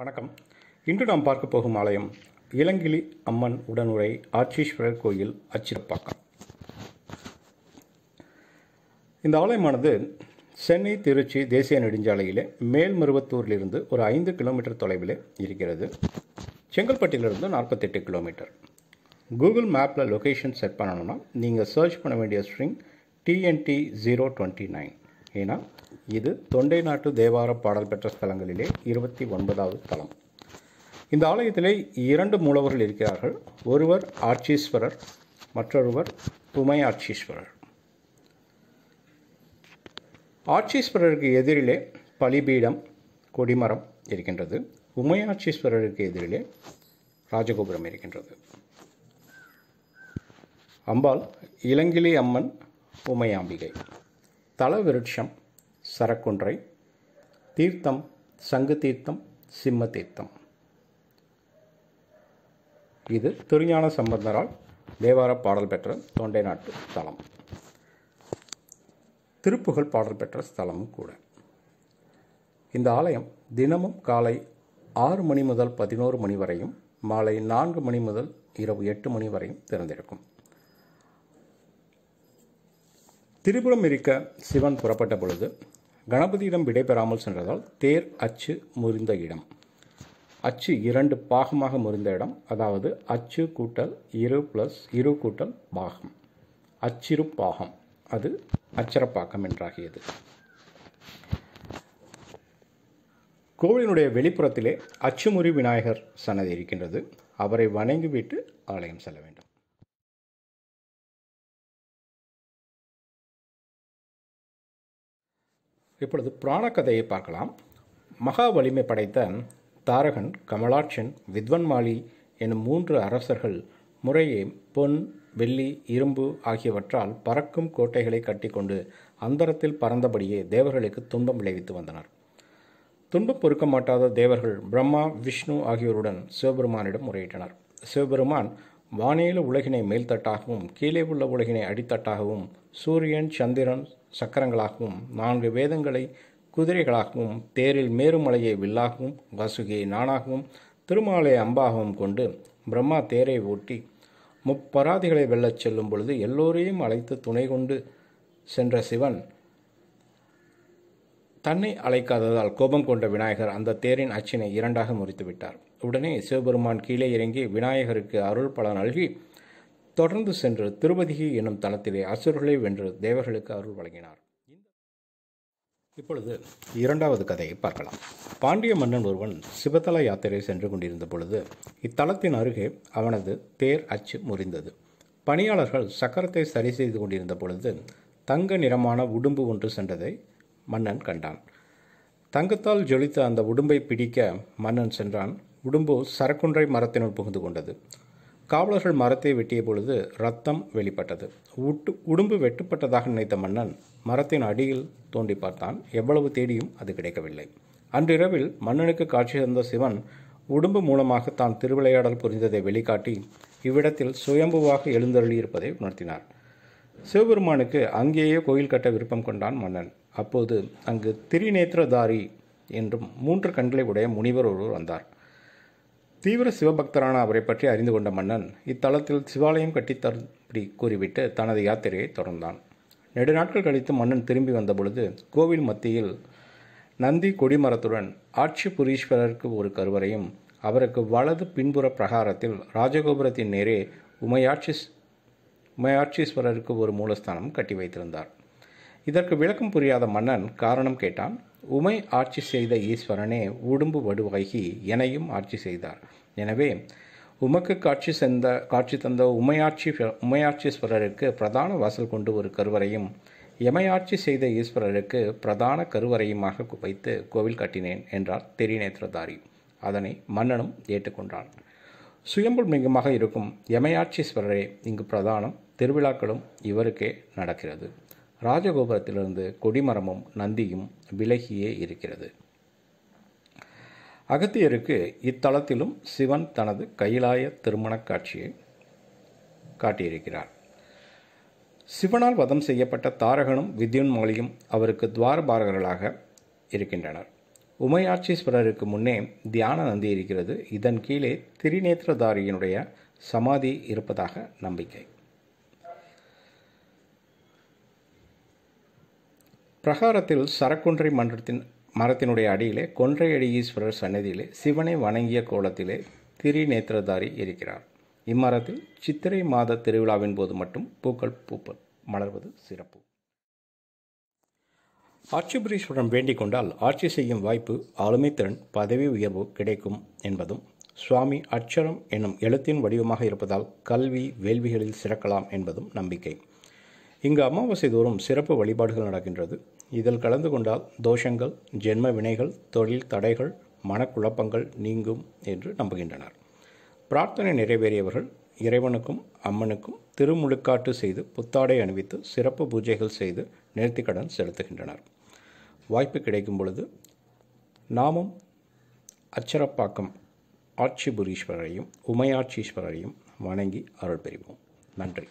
வணக்கம் இன்று நாம் பார்க்க போகும் ஆலயம் இளங்கிளி அம்மன் உடனுரை ஆட்சீஸ்வரர் கோயில் அச்சிறப்பாக்கம் இந்த ஆலயமானது சென்னை திருச்சி தேசிய நெடுஞ்சாலையிலே மேல்மருவத்தூரிலிருந்து ஒரு ஐந்து கிலோமீட்டர் தொலைவில் இருக்கிறது செங்கல்பட்டிலிருந்து நாற்பத்தெட்டு கிலோமீட்டர் கூகுள் மேப்பில் லொக்கேஷன் செட் பண்ணணும்னா நீங்கள் சர்ச் பண்ண வேண்டிய string TNT zero twenty nine ஏன்னா இது தொண்டை நாட்டு தேவார பாடல் பெற்ற ஸ்தலங்களிலே இருபத்தி ஒன்பதாவது தலம் இந்த ஆலயத்திலே இரண்டு மூலவர்கள் இருக்கிறார்கள் ஒருவர் ஆட்சீஸ்வரர் மற்றொருவர் துமை ஆட்சீஸ்வரர் ஆட்சீஸ்வரருக்கு எதிரிலே பலிபீடம் கொடிமரம் இருக்கின்றது உமையாட்சீஸ்வரருக்கு எதிரிலே ராஜகோபுரம் இருக்கின்றது அம்பாள் இளங்கிளி அம்மன் உமையாம்பிகை தலவிருட்சம் சரக்குன்றை தீர்த்தம் சங்கு தீர்த்தம் சிம்ம தீர்த்தம் இது திருஞான சம்பந்தரால் தேவார பாடல் பெற்ற தொண்டை நாட்டு ஸ்தலம் திருப்புகழ் பாடல் பெற்ற ஸ்தலமும் கூட இந்த ஆலயம் தினமும் காலை ஆறு மணி முதல் பதினோரு மணி வரையும் மாலை நான்கு மணி முதல் இரவு எட்டு மணி வரையும் திறந்திருக்கும் திரிபுரம் இருக்க சிவன் புறப்பட்ட பொழுது கணபதியிடம் விடைபெறாமல் சென்றதால் தேர் அச்சு முறிந்த இடம் அச்சு இரண்டு பாகமாக முறிந்த இடம் அதாவது அச்சு கூட்டல் இரு ப்ளஸ் இரு கூட்டல் பாகம் அச்சிறு பாகம் அது அச்சரப்பாக்கம் என்றாகியது கோவிலினுடைய வெளிப்புறத்திலே அச்சுமுறி விநாயகர் சன்னதி இருக்கின்றது அவரை வணங்கிவிட்டு ஆலயம் செல்ல வேண்டும் இப்பொழுது புராணக்கதையை கதையை பார்க்கலாம் மகா வலிமை படைத்த தாரகன் கமலாட்சன் வித்வன்மாலி எனும் மூன்று அரசர்கள் முறையே பொன் வெள்ளி இரும்பு ஆகியவற்றால் பறக்கும் கோட்டைகளை கட்டிக்கொண்டு அந்தரத்தில் பறந்தபடியே தேவர்களுக்கு துன்பம் விளைவித்து வந்தனர் துன்பம் பொறுக்க மாட்டாத தேவர்கள் பிரம்மா விஷ்ணு ஆகியோருடன் சிவபெருமானிடம் முறையிட்டனர் சிவபெருமான் வானியல உலகினை மேல்தட்டாகவும் கீழே உள்ள உலகினை அடித்தட்டாகவும் சூரியன் சந்திரன் சக்கரங்களாகவும் நான்கு வேதங்களை குதிரைகளாகவும் தேரில் மேருமலையை வில்லாகவும் வசுகியை நானாகவும் திருமாலை அம்பாகவும் கொண்டு பிரம்மா தேரை ஓட்டி முப்பராதிகளை வெல்லச் செல்லும் பொழுது எல்லோரையும் அழைத்து துணை கொண்டு சென்ற சிவன் தன்னை அழைக்காததால் கோபம் கொண்ட விநாயகர் அந்த தேரின் அச்சினை இரண்டாக முறித்துவிட்டார் உடனே சிவபெருமான் கீழே இறங்கி விநாயகருக்கு அருள் பலன் நல்கி தொடர்ந்து சென்று திருமதிகி என்னும் தளத்திலே அசுரர்களை வென்று தேவர்களுக்கு அருள் வழங்கினார் இப்பொழுது இரண்டாவது கதையை பார்க்கலாம் பாண்டிய மன்னன் ஒருவன் சிவத்தல யாத்திரை சென்று கொண்டிருந்த பொழுது இத்தலத்தின் அருகே அவனது தேர் அச்சு முறிந்தது பணியாளர்கள் சக்கரத்தை சரி செய்து கொண்டிருந்த பொழுது தங்க நிறமான உடும்பு ஒன்று சென்றதை மன்னன் கண்டான் தங்கத்தால் ஜொலித்த அந்த உடும்பை பிடிக்க மன்னன் சென்றான் உடும்பு சரக்குன்றை மரத்தினுள் புகுந்து கொண்டது காவலர்கள் மரத்தை வெட்டிய பொழுது ரத்தம் வெளிப்பட்டது உட்டு உடும்பு வெட்டுப்பட்டதாக நினைத்த மன்னன் மரத்தின் அடியில் தோண்டி பார்த்தான் எவ்வளவு தேடியும் அது கிடைக்கவில்லை அன்றிரவில் மன்னனுக்கு காட்சி தந்த சிவன் உடும்பு மூலமாக தான் திருவிளையாடல் புரிந்ததை வெளிக்காட்டி இவ்விடத்தில் சுயம்புவாக எழுந்தருளியிருப்பதை உணர்த்தினார் சிவபெருமானுக்கு அங்கேயே கோயில் கட்ட விருப்பம் கொண்டான் மன்னன் அப்போது அங்கு திரிநேத்திரதாரி என்றும் மூன்று கண்களை உடைய முனிவர் ஒருவர் வந்தார் தீவிர சிவபக்தரான அவரை பற்றி அறிந்து கொண்ட மன்னன் இத்தலத்தில் சிவாலயம் கட்டித்தரும்படி கூறிவிட்டு தனது யாத்திரையை தொடர்ந்தான் நெடுநாட்கள் கழித்து மன்னன் திரும்பி வந்தபொழுது கோவில் மத்தியில் நந்தி கொடிமரத்துடன் ஆட்சி புரீஸ்வரருக்கு ஒரு கருவறையும் அவருக்கு வலது பின்புற பிரகாரத்தில் ராஜகோபுரத்தின் நேரே உமையாட்சி உமையாட்சீஸ்வரருக்கு ஒரு மூலஸ்தானம் கட்டி வைத்திருந்தார் இதற்கு விளக்கம் புரியாத மன்னன் காரணம் கேட்டான் உமை ஆட்சி செய்த ஈஸ்வரனே உடும்பு வடுவாகி எனையும் ஆட்சி செய்தார் எனவே உமக்கு காட்சி செந்த காட்சி தந்த உமையாட்சி உமையாட்சீஸ்வரருக்கு பிரதான வாசல் கொண்டு ஒரு கருவறையும் எமையாட்சி செய்த ஈஸ்வரருக்கு பிரதான கருவறையுமாக வைத்து கோவில் கட்டினேன் என்றார் திரிநேத்திரதாரி அதனை மன்னனும் ஏற்றுக்கொண்டான் மிகமாக இருக்கும் யமயாட்சீஸ்வரரே இங்கு பிரதானம் திருவிழாக்களும் இவருக்கே நடக்கிறது ராஜகோபுரத்திலிருந்து கொடிமரமும் நந்தியும் விலகியே இருக்கிறது அகத்தியருக்கு இத்தலத்திலும் சிவன் தனது கைலாய திருமணக் காட்சியை காட்டியிருக்கிறார் சிவனால் வதம் செய்யப்பட்ட தாரகனும் வித்யுன்மாலியும் அவருக்கு துவாரபாரகர்களாக இருக்கின்றனர் உமையாட்சீஸ்வரருக்கு முன்னே தியான நந்தி இருக்கிறது இதன் கீழே திரிநேத்திரதாரியினுடைய சமாதி இருப்பதாக நம்பிக்கை பிரகாரத்தில் சரக்குன்றை மன்றத்தின் மரத்தினுடைய அடியிலே கொன்றை அடியீஸ்வரர் சன்னதியிலே சிவனை வணங்கிய கோலத்திலே திரிநேத்திரதாரி இருக்கிறார் இம்மரத்தில் சித்திரை மாத திருவிழாவின் போது மட்டும் பூக்கள் பூப்ப மலர்வது சிறப்பு ஆட்சிபுரீஸ்வரன் வேண்டிக் கொண்டால் ஆட்சி செய்யும் வாய்ப்பு ஆளுமை திறன் பதவி உயர்வு கிடைக்கும் என்பதும் சுவாமி அச்சரம் என்னும் எழுத்தின் வடிவமாக இருப்பதால் கல்வி வேள்விகளில் சிறக்கலாம் என்பதும் நம்பிக்கை இங்கு அமாவாசை தோறும் சிறப்பு வழிபாடுகள் நடக்கின்றது இதில் கலந்து கொண்டால் தோஷங்கள் ஜென்ம வினைகள் தொழில் தடைகள் மனக்குழப்பங்கள் நீங்கும் என்று நம்புகின்றனர் பிரார்த்தனை நிறைவேறியவர்கள் இறைவனுக்கும் அம்மனுக்கும் திருமுழுக்காட்டு செய்து புத்தாடை அணிவித்து சிறப்பு பூஜைகள் செய்து நேர்த்திக்கடன் செலுத்துகின்றனர் வாய்ப்பு கிடைக்கும் பொழுது நாமும் அச்சரப்பாக்கம் ஆட்சிபுரீஸ்வரரையும் உமையாட்சீஸ்வரரையும் வணங்கி அருள் பெறுவோம் நன்றி